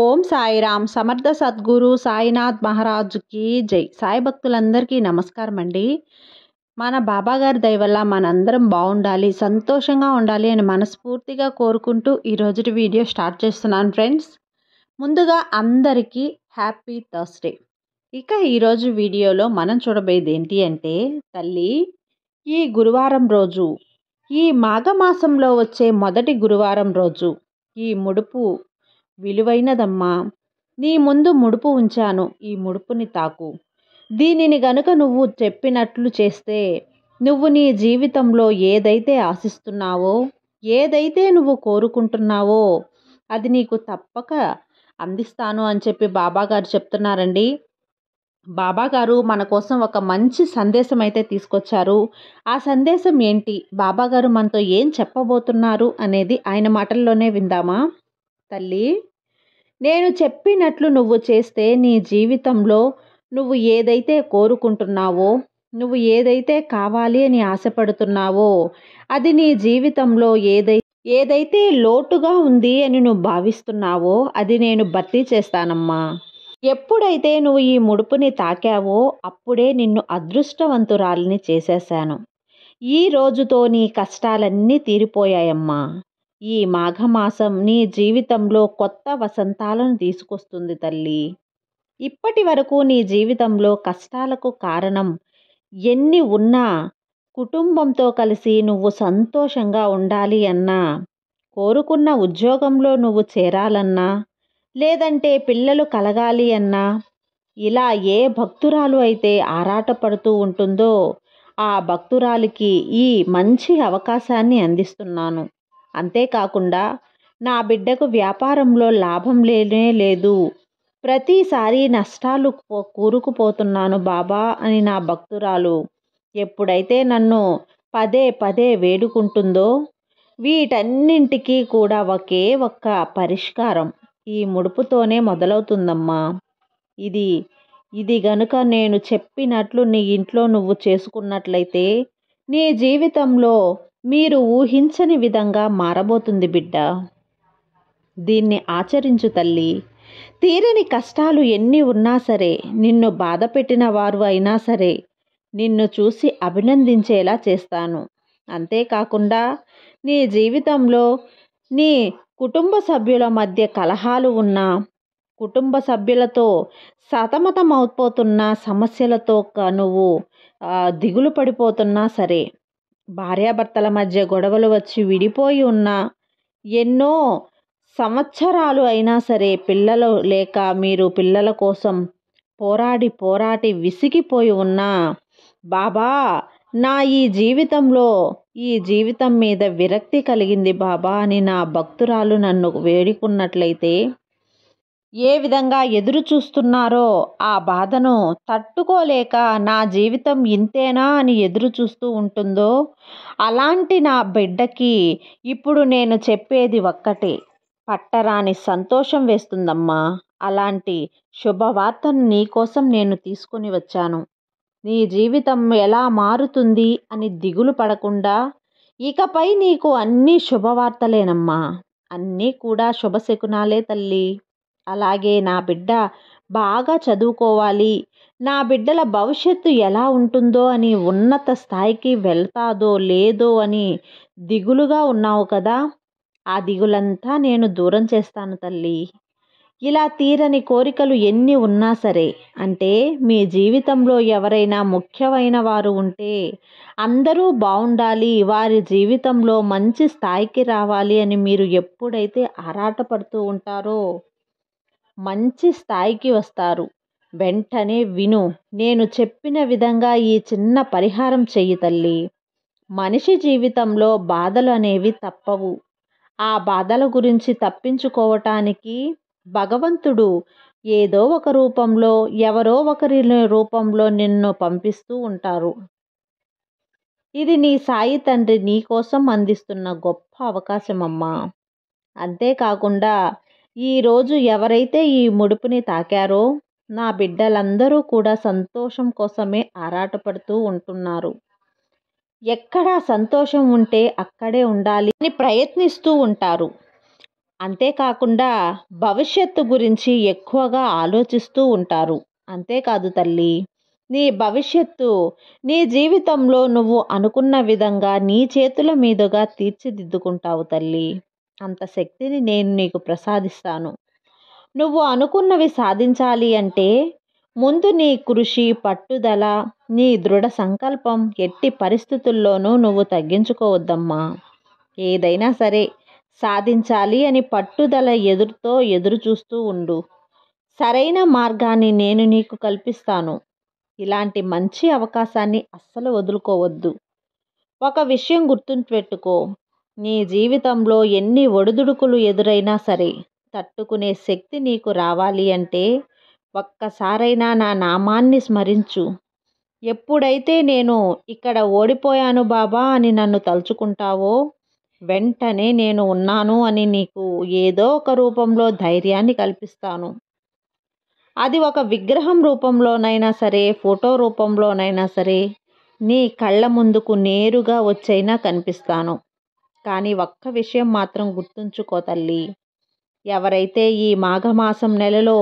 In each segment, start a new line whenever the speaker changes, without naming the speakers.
ఓం సాయిరామ్ సమర్థ సద్గురు సాయినాథ్ మహారాజుకి జై సాయి భక్తులందరికీ నమస్కారం అండి మన బాబాగారి దయ వల్ల మనందరం బాగుండాలి సంతోషంగా ఉండాలి అని మనస్ఫూర్తిగా కోరుకుంటూ ఈరోజు వీడియో స్టార్ట్ చేస్తున్నాను ఫ్రెండ్స్ ముందుగా అందరికీ హ్యాపీ థర్స్డే ఇక ఈరోజు వీడియోలో మనం చూడబోయేది ఏంటి అంటే తల్లి ఈ గురువారం రోజు ఈ మాఘమాసంలో వచ్చే మొదటి గురువారం రోజు ఈ ముడుపు విలువైనదమ్మా నీ ముందు ముడుపు ఉంచాను ఈ ముడుపుని తాకు దీనిని గనుక నువ్వు చెప్పినట్లు చేస్తే నువ్వు నీ జీవితంలో ఏదైతే ఆశిస్తున్నావో ఏదైతే నువ్వు కోరుకుంటున్నావో అది నీకు తప్పక అందిస్తాను అని చెప్పి బాబాగారు చెప్తున్నారండి బాబాగారు మన కోసం ఒక మంచి సందేశం అయితే తీసుకొచ్చారు ఆ సందేశం ఏంటి బాబాగారు మనతో ఏం చెప్పబోతున్నారు అనేది ఆయన మాటల్లోనే విందామా తల్లీ నేను చెప్పినట్లు నువ్వు చేస్తే నీ జీవితంలో నువ్వు ఏదైతే కోరుకుంటున్నావో నువ్వు ఏదైతే కావాలి అని ఆశపడుతున్నావో అది నీ జీవితంలో ఏదై ఏదైతే లోటుగా ఉంది అని నువ్వు భావిస్తున్నావో అది నేను భర్తీ చేస్తానమ్మా ఎప్పుడైతే నువ్వు ఈ ముడుపుని తాకావో అప్పుడే నిన్ను అదృష్టవంతురాలిని చేసేశాను ఈ రోజుతో నీ కష్టాలన్నీ తీరిపోయాయమ్మా ఈ మాఘమాసం నీ జీవితంలో కొత్త వసంతాలను తీసుకొస్తుంది తల్లి ఇప్పటి వరకు నీ జీవితంలో కష్టాలకు కారణం ఎన్ని ఉన్నా కుటుంబంతో కలిసి నువ్వు సంతోషంగా ఉండాలి అన్నా కోరుకున్న ఉద్యోగంలో నువ్వు చేరాలన్నా లేదంటే పిల్లలు కలగాలి అన్నా ఇలా ఏ భక్తురాలు అయితే ఆరాటపడుతూ ఉంటుందో ఆ భక్తురాలికి ఈ మంచి అవకాశాన్ని అందిస్తున్నాను అంతేకాకుండా నా బిడ్డకు వ్యాపారంలో లాభం లేనే లేదు ప్రతిసారి నష్టాలు కూరుకుపోతున్నాను బాబా అని నా భక్తురాలు ఎప్పుడైతే నన్ను పదే పదే వేడుకుంటుందో వీటన్నింటికీ కూడా ఒకే ఒక్క పరిష్కారం ఈ ముడుపుతోనే మొదలవుతుందమ్మా ఇది ఇది గనుక నేను చెప్పినట్లు నీ ఇంట్లో నువ్వు చేసుకున్నట్లయితే నీ జీవితంలో మీరు ఊహించని విధంగా మారబోతుంది బిడ్డ దీన్ని ఆచరించు తల్లి తీరని కష్టాలు ఎన్ని ఉన్నా సరే నిన్ను బాధ పెట్టిన వారు అయినా సరే నిన్ను చూసి అభినందించేలా చేస్తాను అంతేకాకుండా నీ జీవితంలో నీ కుటుంబ సభ్యుల మధ్య కలహాలు ఉన్నా కుటుంబ సభ్యులతో సతమతమవుపోతున్న సమస్యలతో నువ్వు దిగులు పడిపోతున్నా సరే భార్యాభర్తల మధ్య గొడవలు వచ్చి విడిపోయి ఉన్న ఎన్నో సంవత్సరాలు అయినా సరే పిల్లలు లేక మీరు పిల్లల కోసం పోరాడి పోరాటి విసిగిపోయి ఉన్నా బాబా నా ఈ జీవితంలో ఈ జీవితం మీద విరక్తి కలిగింది బాబా అని నా భక్తురాలు నన్ను వేడుకున్నట్లయితే ఏ విధంగా ఎదురు చూస్తున్నారో ఆ బాధను తట్టుకోలేక నా జీవితం ఇంతేనా అని ఎదురు చూస్తూ ఉంటుందో అలాంటి నా బిడ్డకి ఇప్పుడు నేను చెప్పేది ఒక్కటే పట్టరాని సంతోషం వేస్తుందమ్మా అలాంటి శుభవార్తను నీకోసం నేను తీసుకుని వచ్చాను నీ జీవితం ఎలా మారుతుంది అని దిగులు పడకుండా ఇకపై నీకు అన్నీ శుభవార్తలేనమ్మా అన్నీ కూడా శుభశకునాలే తల్లి అలాగే నా బిడ్డ బాగా చదువుకోవాలి నా బిడ్డల భవిష్యత్తు ఎలా ఉంటుందో అని ఉన్నత స్థాయికి వెళ్తాదో లేదో అని దిగులుగా ఉన్నావు కదా ఆ దిగులంతా నేను దూరం చేస్తాను తల్లి ఇలా తీరని కోరికలు ఎన్ని ఉన్నా సరే అంటే మీ జీవితంలో ఎవరైనా ముఖ్యమైన వారు ఉంటే అందరూ బాగుండాలి వారి జీవితంలో మంచి స్థాయికి రావాలి అని మీరు ఎప్పుడైతే ఆరాటపడుతూ ఉంటారో మంచి స్థాయికి వస్తారు వెంటనే విను నేను చెప్పిన విధంగా ఈ చిన్న పరిహారం చెయ్యి తల్లి మనిషి జీవితంలో బాధలు అనేవి తప్పవు ఆ బాధల గురించి తప్పించుకోవటానికి భగవంతుడు ఏదో ఒక రూపంలో ఎవరో ఒకరి రూపంలో నిన్ను పంపిస్తూ ఉంటారు ఇది నీ సాయి తండ్రి నీ కోసం అందిస్తున్న గొప్ప అవకాశం అమ్మా అంతేకాకుండా ఈరోజు ఎవరైతే ఈ ముడుపుని తాకారో నా బిడ్డలందరూ కూడా సంతోషం కోసమే ఆరాటపడుతూ ఉంటున్నారు ఎక్కడ సంతోషం ఉంటే అక్కడే ఉండాలి అని ప్రయత్నిస్తూ ఉంటారు అంతేకాకుండా భవిష్యత్తు గురించి ఎక్కువగా ఆలోచిస్తూ ఉంటారు అంతేకాదు తల్లి నీ భవిష్యత్తు నీ జీవితంలో నువ్వు అనుకున్న విధంగా నీ చేతుల మీదుగా తీర్చిదిద్దుకుంటావు తల్లి అంత శక్తిని నేను నీకు ప్రసాదిస్తాను నువ్వు అనుకున్నవి సాధించాలి అంటే ముందు నీ కృషి పట్టుదల నీ దృఢ సంకల్పం ఎట్టి పరిస్థితుల్లోనూ నువ్వు తగ్గించుకోవద్దమ్మా ఏదైనా సరే సాధించాలి అని పట్టుదల ఎదురుతో ఎదురు చూస్తూ ఉండు సరైన మార్గాన్ని నేను నీకు కల్పిస్తాను ఇలాంటి మంచి అవకాశాన్ని అస్సలు వదులుకోవద్దు ఒక విషయం గుర్తుపెట్టుకో నీ జీవితంలో ఎన్ని ఒడిదుడుకులు ఎదురైనా సరే తట్టుకునే శక్తి నీకు రావాలి అంటే ఒక్కసారైనా నా నామాన్ని స్మరించు ఎప్పుడైతే నేను ఇక్కడ ఓడిపోయాను బాబా అని నన్ను తలుచుకుంటావో వెంటనే నేను ఉన్నాను అని నీకు ఏదో ఒక రూపంలో ధైర్యాన్ని కల్పిస్తాను అది ఒక విగ్రహం రూపంలోనైనా సరే ఫోటో రూపంలోనైనా సరే నీ కళ్ళ ముందుకు నేరుగా వచ్చైనా కనిపిస్తాను కానీ ఒక్క విషయం మాత్రం గుర్తుంచుకో తల్లి ఎవరైతే ఈ మాఘమాసం నెలలో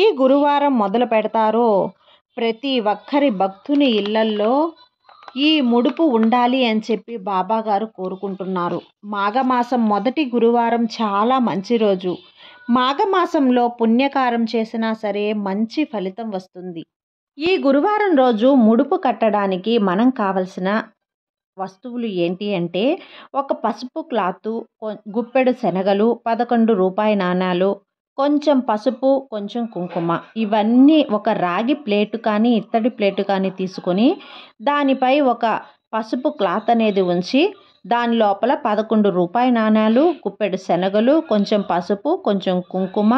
ఈ గురువారం మొదలు పెడతారో ప్రతి ఒక్కరి భక్తుని ఇళ్లల్లో ఈ ముడుపు ఉండాలి అని చెప్పి బాబాగారు కోరుకుంటున్నారు మాఘమాసం మొదటి గురువారం చాలా మంచి రోజు మాఘమాసంలో పుణ్యకారం చేసినా సరే మంచి ఫలితం వస్తుంది ఈ గురువారం రోజు ముడుపు కట్టడానికి మనం కావలసిన వస్తువులు ఏంటి అంటే ఒక పసుపు క్లాత్ గుప్పెడు శనగలు పదకొండు రూపాయి నాణాలు కొంచెం పసుపు కొంచెం కుంకుమ ఇవన్నీ ఒక రాగి ప్లేటు కానీ ఇత్తడి ప్లేటు కానీ తీసుకొని దానిపై ఒక పసుపు క్లాత్ అనేది ఉంచి దాని లోపల పదకొండు రూపాయి నాణాలు గుప్పెడు శనగలు కొంచెం పసుపు కొంచెం కుంకుమ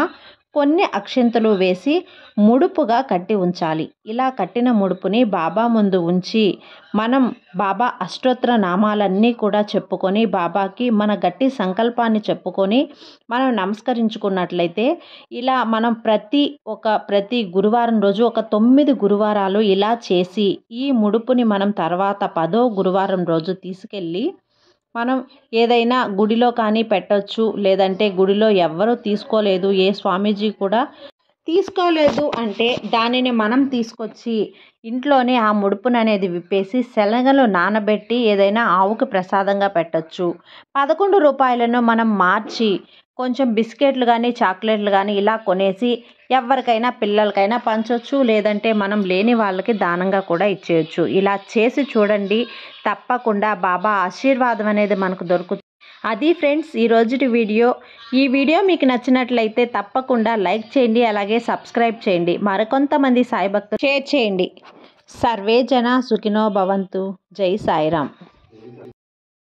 కొన్ని అక్షింతలు వేసి ముడుపుగా కట్టి ఉంచాలి ఇలా కట్టిన ముడుపుని బాబా ముందు ఉంచి మనం బాబా అష్టోత్తర నామాలన్నీ కూడా చెప్పుకొని బాబాకి మన గట్టి సంకల్పాన్ని చెప్పుకొని మనం నమస్కరించుకున్నట్లయితే ఇలా మనం ప్రతి ఒక ప్రతి గురువారం రోజు ఒక తొమ్మిది గురువారాలు ఇలా చేసి ఈ ముడుపుని మనం తర్వాత పదో గురువారం రోజు తీసుకెళ్ళి మనం ఏదైనా గుడిలో కానీ పెట్టచ్చు లేదంటే గుడిలో ఎవ్వరూ తీసుకోలేదు ఏ స్వామీజీ కూడా తీసుకోలేదు అంటే దానిని మనం తీసుకొచ్చి ఇంట్లోనే ఆ ముడుపును అనేది విప్పేసి శనగలు నానబెట్టి ఏదైనా ఆవుకు ప్రసాదంగా పెట్టచ్చు పదకొండు రూపాయలను మనం మార్చి కొంచెం బిస్కెట్లు కానీ చాక్లెట్లు కానీ ఇలా కొనేసి ఎవరికైనా పిల్లలకైనా పంచవచ్చు లేదంటే మనం లేని వాళ్ళకి దానంగా కూడా ఇచ్చేయచ్చు ఇలా చేసి చూడండి తప్పకుండా బాబా ఆశీర్వాదం అనేది మనకు దొరుకుతుంది అది ఫ్రెండ్స్ ఈ రోజుటి వీడియో ఈ వీడియో మీకు నచ్చినట్లయితే తప్పకుండా లైక్ చేయండి అలాగే సబ్స్క్రైబ్ చేయండి మరికొంతమంది సాయి భక్తులు షేర్ చేయండి సర్వే జన సుఖినో భవంతు జై సాయిరామ్